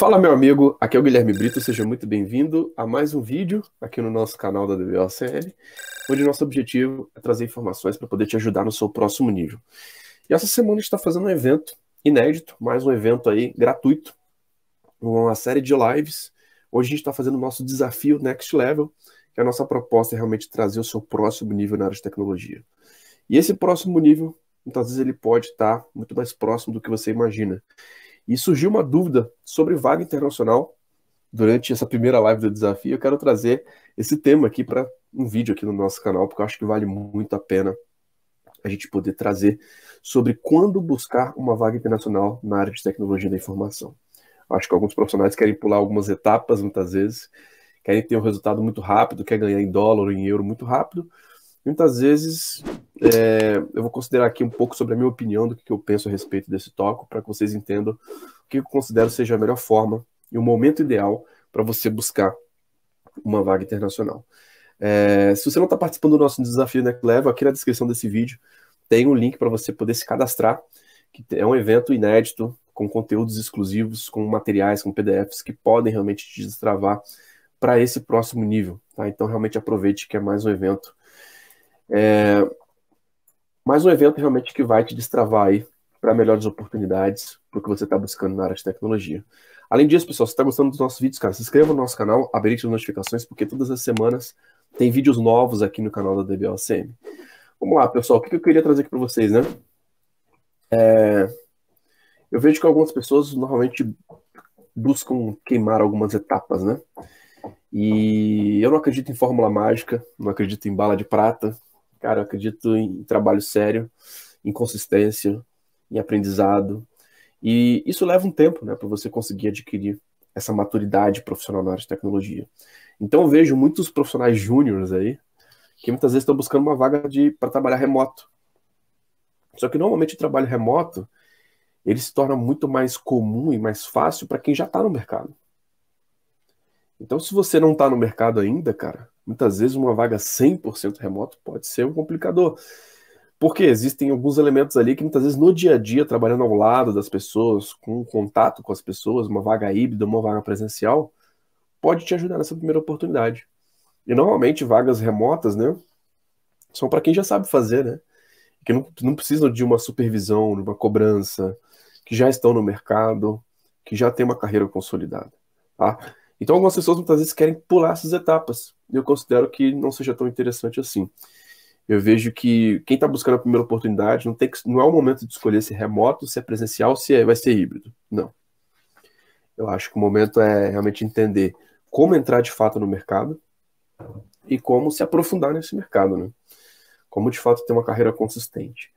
Fala, meu amigo, aqui é o Guilherme Brito, seja muito bem-vindo a mais um vídeo aqui no nosso canal da DBOCL, onde nosso objetivo é trazer informações para poder te ajudar no seu próximo nível. E essa semana a gente está fazendo um evento inédito, mais um evento aí gratuito, uma série de lives. Hoje a gente está fazendo o nosso desafio Next Level, que é a nossa proposta é realmente trazer o seu próximo nível na área de tecnologia. E esse próximo nível, muitas vezes, ele pode estar tá muito mais próximo do que você imagina. E surgiu uma dúvida sobre vaga internacional durante essa primeira live do desafio. Eu quero trazer esse tema aqui para um vídeo aqui no nosso canal, porque eu acho que vale muito a pena a gente poder trazer sobre quando buscar uma vaga internacional na área de tecnologia da informação. Acho que alguns profissionais querem pular algumas etapas, muitas vezes, querem ter um resultado muito rápido, quer ganhar em dólar ou em euro muito rápido, muitas vezes é, eu vou considerar aqui um pouco sobre a minha opinião do que eu penso a respeito desse toco, para que vocês entendam o que eu considero seja a melhor forma e o momento ideal para você buscar uma vaga internacional. É, se você não está participando do nosso desafio Next Level, aqui na descrição desse vídeo tem um link para você poder se cadastrar, que é um evento inédito, com conteúdos exclusivos, com materiais, com PDFs que podem realmente te destravar para esse próximo nível. Tá? Então, realmente aproveite que é mais um evento é, mas um evento realmente que vai te destravar aí para melhores oportunidades para o que você está buscando na área de tecnologia. Além disso, pessoal, se está gostando dos nossos vídeos, cara, se inscreva no nosso canal, habilite as notificações, porque todas as semanas tem vídeos novos aqui no canal da DBLCM. Vamos lá, pessoal, o que eu queria trazer aqui para vocês, né? É... Eu vejo que algumas pessoas normalmente buscam queimar algumas etapas, né? E eu não acredito em fórmula mágica, não acredito em bala de prata, Cara, eu acredito em trabalho sério, em consistência, em aprendizado. E isso leva um tempo, né, para você conseguir adquirir essa maturidade profissional na área de tecnologia. Então eu vejo muitos profissionais júniores aí que muitas vezes estão buscando uma vaga de para trabalhar remoto. Só que normalmente o trabalho remoto ele se torna muito mais comum e mais fácil para quem já está no mercado. Então, se você não está no mercado ainda, cara, Muitas vezes uma vaga 100% remoto pode ser um complicador. Porque existem alguns elementos ali que muitas vezes no dia a dia, trabalhando ao lado das pessoas, com contato com as pessoas, uma vaga híbrida, uma vaga presencial, pode te ajudar nessa primeira oportunidade. E normalmente vagas remotas, né, são para quem já sabe fazer, né? Que não, não precisam de uma supervisão, de uma cobrança, que já estão no mercado, que já tem uma carreira consolidada, tá? Então algumas pessoas muitas vezes querem pular essas etapas, eu considero que não seja tão interessante assim. Eu vejo que quem está buscando a primeira oportunidade não, tem que, não é o momento de escolher se é remoto, se é presencial, se é, vai ser híbrido. Não. Eu acho que o momento é realmente entender como entrar de fato no mercado e como se aprofundar nesse mercado, né? Como de fato ter uma carreira consistente.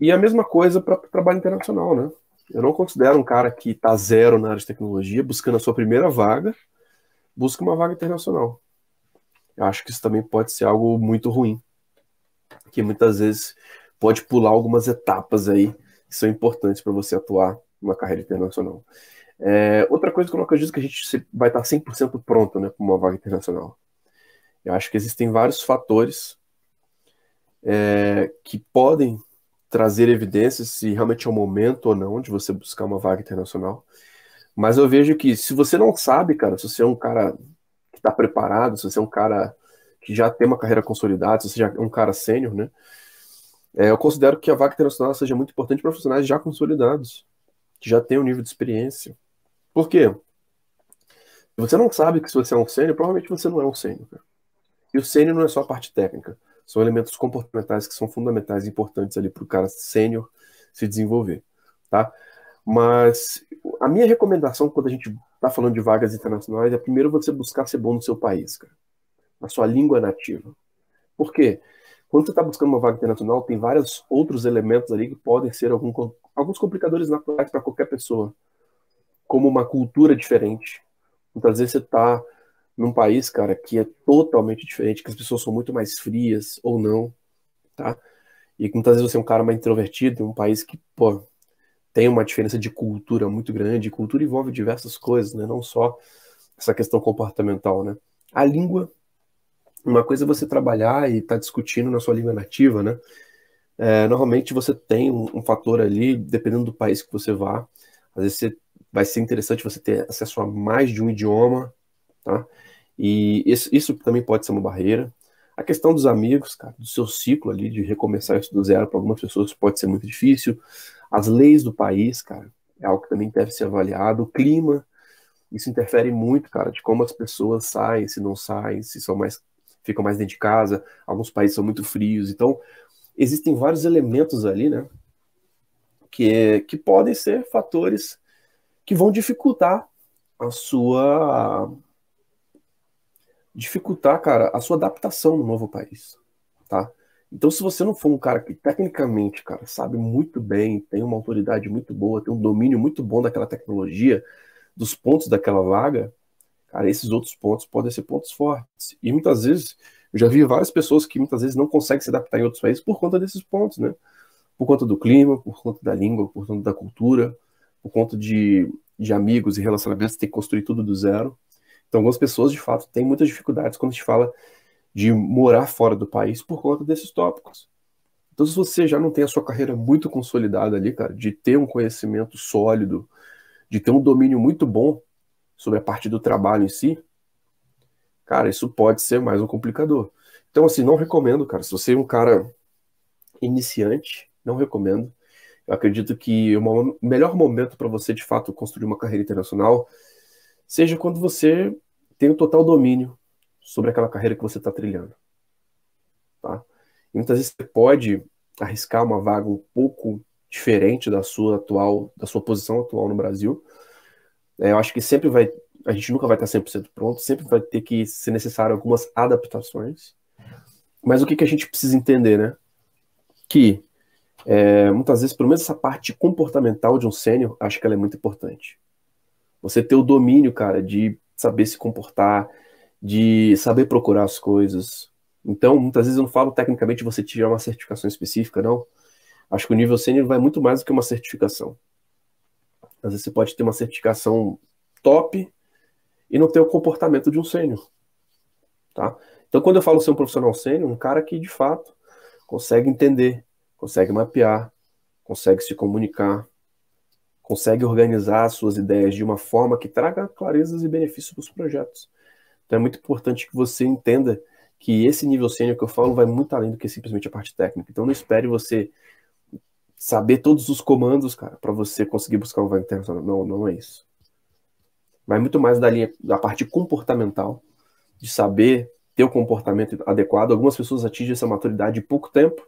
E a mesma coisa para trabalho internacional, né? Eu não considero um cara que está zero na área de tecnologia, buscando a sua primeira vaga, busca uma vaga internacional eu acho que isso também pode ser algo muito ruim, que muitas vezes pode pular algumas etapas aí que são importantes para você atuar numa carreira internacional. É, outra coisa que eu não acredito que a gente vai estar 100% pronto né, para uma vaga internacional. Eu acho que existem vários fatores é, que podem trazer evidências se realmente é o momento ou não de você buscar uma vaga internacional. Mas eu vejo que se você não sabe, cara, se você é um cara que está preparado, se você é um cara que já tem uma carreira consolidada, se você já é um cara sênior, né? É, eu considero que a vaca internacional seja muito importante para profissionais já consolidados, que já têm um nível de experiência. Por quê? Você não sabe que se você é um sênior, provavelmente você não é um sênior. E o sênior não é só a parte técnica, são elementos comportamentais que são fundamentais e importantes ali para o cara sênior se desenvolver, tá? Mas a minha recomendação quando a gente tá falando de vagas internacionais, é primeiro você buscar ser bom no seu país, cara, na sua língua nativa. Por quê? Quando você está buscando uma vaga internacional, tem vários outros elementos ali que podem ser algum, alguns complicadores naturais para qualquer pessoa, como uma cultura diferente. Muitas vezes você está num país, cara, que é totalmente diferente, que as pessoas são muito mais frias ou não, tá? E muitas vezes você é um cara mais introvertido, em um país que, pô, tem uma diferença de cultura muito grande. Cultura envolve diversas coisas, né? Não só essa questão comportamental, né? A língua, uma coisa é você trabalhar e estar tá discutindo na sua língua nativa, né? É, normalmente você tem um, um, fator ali, dependendo do país que você vá, às vezes você, vai ser interessante você ter acesso a mais de um idioma, tá? E isso, isso também pode ser uma barreira. A questão dos amigos, cara, do seu ciclo ali, de recomeçar isso do zero para algumas pessoas pode ser muito difícil as leis do país, cara, é algo que também deve ser avaliado, o clima, isso interfere muito, cara, de como as pessoas saem, se não saem, se são mais ficam mais dentro de casa, alguns países são muito frios, então existem vários elementos ali, né, que, é, que podem ser fatores que vão dificultar a sua dificultar, cara, a sua adaptação no novo país, tá? Então, se você não for um cara que tecnicamente, cara, sabe muito bem, tem uma autoridade muito boa, tem um domínio muito bom daquela tecnologia, dos pontos daquela vaga, cara, esses outros pontos podem ser pontos fortes. E muitas vezes, eu já vi várias pessoas que muitas vezes não conseguem se adaptar em outros países por conta desses pontos, né? Por conta do clima, por conta da língua, por conta da cultura, por conta de, de amigos e relacionamentos, tem que construir tudo do zero. Então, algumas pessoas, de fato, têm muitas dificuldades quando a gente fala de morar fora do país por conta desses tópicos. Então, se você já não tem a sua carreira muito consolidada ali, cara, de ter um conhecimento sólido, de ter um domínio muito bom sobre a parte do trabalho em si, cara, isso pode ser mais um complicador. Então, assim, não recomendo, cara. Se você é um cara iniciante, não recomendo. Eu acredito que é o melhor momento para você, de fato, construir uma carreira internacional seja quando você tem o total domínio sobre aquela carreira que você está trilhando. Tá? E muitas vezes você pode arriscar uma vaga um pouco diferente da sua atual, da sua posição atual no Brasil. É, eu acho que sempre vai, a gente nunca vai estar 100% pronto, sempre vai ter que ser necessário algumas adaptações. Mas o que, que a gente precisa entender, né? Que é, muitas vezes, pelo menos essa parte comportamental de um sênior, acho que ela é muito importante. Você ter o domínio, cara, de saber se comportar, de saber procurar as coisas. Então, muitas vezes eu não falo tecnicamente você tirar uma certificação específica, não. Acho que o nível sênior vai muito mais do que uma certificação. Às vezes você pode ter uma certificação top e não ter o comportamento de um sênior, tá? Então, quando eu falo ser um profissional sênior, um cara que de fato consegue entender, consegue mapear, consegue se comunicar, consegue organizar suas ideias de uma forma que traga clarezas e benefícios para os projetos. Então é muito importante que você entenda que esse nível sênior que eu falo vai muito além do que simplesmente a parte técnica. Então não espere você saber todos os comandos, cara, para você conseguir buscar um vaga internacional. Não, não é isso. Vai muito mais da linha da parte comportamental, de saber ter o comportamento adequado. Algumas pessoas atingem essa maturidade em pouco tempo,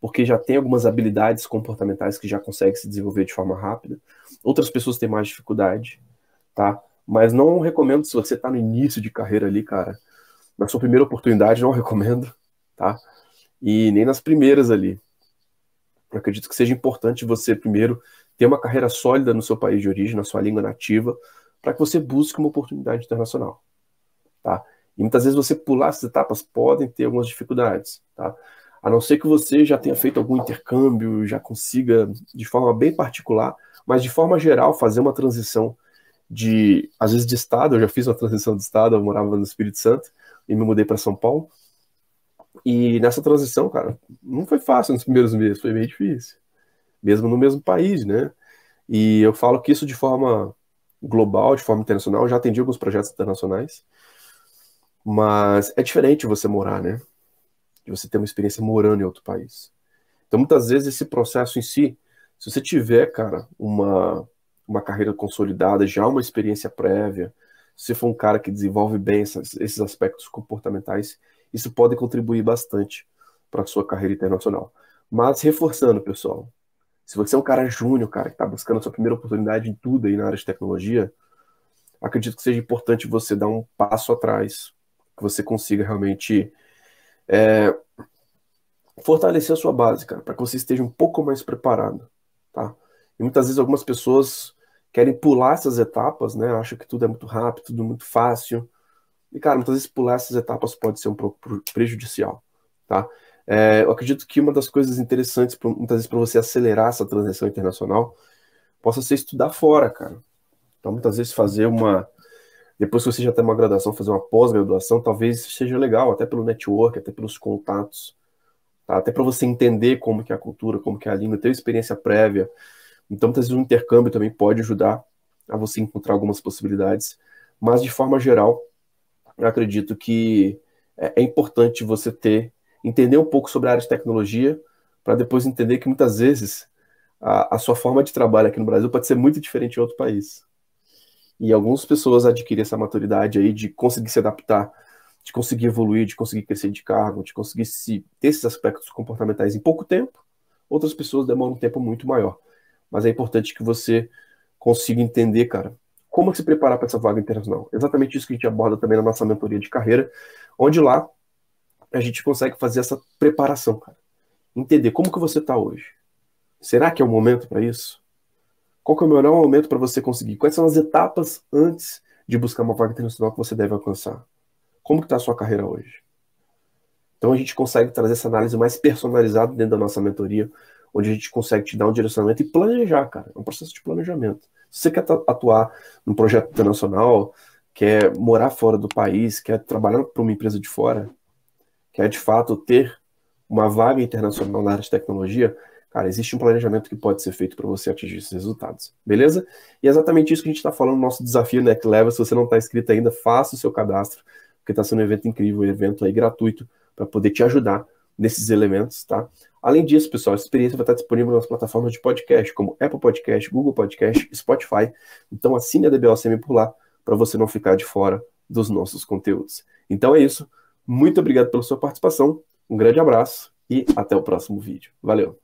porque já tem algumas habilidades comportamentais que já consegue se desenvolver de forma rápida. Outras pessoas têm mais dificuldade, tá? Mas não recomendo se você está no início de carreira ali, cara. Na sua primeira oportunidade, não recomendo, tá? E nem nas primeiras ali. Eu acredito que seja importante você, primeiro, ter uma carreira sólida no seu país de origem, na sua língua nativa, para que você busque uma oportunidade internacional, tá? E muitas vezes você pular essas etapas podem ter algumas dificuldades, tá? A não ser que você já tenha feito algum intercâmbio, já consiga, de forma bem particular, mas de forma geral, fazer uma transição de, às vezes, de estado. Eu já fiz uma transição de estado, eu morava no Espírito Santo e me mudei para São Paulo. E nessa transição, cara, não foi fácil nos primeiros meses, foi meio difícil. Mesmo no mesmo país, né? E eu falo que isso de forma global, de forma internacional, eu já atendi alguns projetos internacionais. Mas é diferente você morar, né? De você ter uma experiência morando em outro país. Então, muitas vezes, esse processo em si, se você tiver, cara, uma uma carreira consolidada, já uma experiência prévia, se for um cara que desenvolve bem essas, esses aspectos comportamentais, isso pode contribuir bastante para a sua carreira internacional. Mas reforçando, pessoal, se você é um cara júnior, cara, que está buscando a sua primeira oportunidade em tudo aí na área de tecnologia, acredito que seja importante você dar um passo atrás, que você consiga realmente é, fortalecer a sua base, cara, para que você esteja um pouco mais preparado, tá? E muitas vezes algumas pessoas querem pular essas etapas, né? Acham que tudo é muito rápido, tudo é muito fácil. E, cara, muitas vezes pular essas etapas pode ser um pouco prejudicial, tá? É, eu acredito que uma das coisas interessantes, muitas vezes, para você acelerar essa transição internacional, possa ser estudar fora, cara. Então, muitas vezes, fazer uma. Depois que você já tem uma graduação, fazer uma pós-graduação, talvez seja legal, até pelo network, até pelos contatos, tá? até para você entender como que é a cultura, como que é a língua, ter experiência prévia. Então, muitas vezes, o intercâmbio também pode ajudar a você encontrar algumas possibilidades. Mas, de forma geral, eu acredito que é, é importante você ter, entender um pouco sobre a área de tecnologia, para depois entender que muitas vezes a, a, sua forma de trabalho aqui no Brasil pode ser muito diferente em outro país. E algumas pessoas adquirem essa maturidade aí de conseguir se adaptar, de conseguir evoluir, de conseguir crescer de cargo, de conseguir se, ter esses aspectos comportamentais em pouco tempo. Outras pessoas demoram um tempo muito maior. Mas é importante que você consiga entender, cara, como é se preparar para essa vaga internacional. Exatamente isso que a gente aborda também na nossa mentoria de carreira, onde lá a gente consegue fazer essa preparação, cara. Entender como que você está hoje. Será que é o momento para isso? Qual que é o melhor momento para você conseguir? Quais são as etapas antes de buscar uma vaga internacional que você deve alcançar? Como que está a sua carreira hoje? Então a gente consegue trazer essa análise mais personalizada dentro da nossa mentoria, onde a gente consegue te dar um direcionamento e planejar, cara. É um processo de planejamento. Se você quer atuar num projeto internacional, quer morar fora do país, quer trabalhar para uma empresa de fora, quer de fato ter uma vaga internacional na área de tecnologia, cara, existe um planejamento que pode ser feito para você atingir esses resultados, beleza? E é exatamente isso que a gente está falando no nosso desafio Next Level. Se você não está inscrito ainda, faça o seu cadastro, porque está sendo um evento incrível, um evento aí gratuito para poder te ajudar nesses elementos, tá? Além disso, pessoal, a experiência vai estar disponível nas plataformas de podcast, como Apple Podcast, Google Podcast, Spotify. Então assine a DBOCM por lá para você não ficar de fora dos nossos conteúdos. Então é isso. Muito obrigado pela sua participação. Um grande abraço e até o próximo vídeo. Valeu!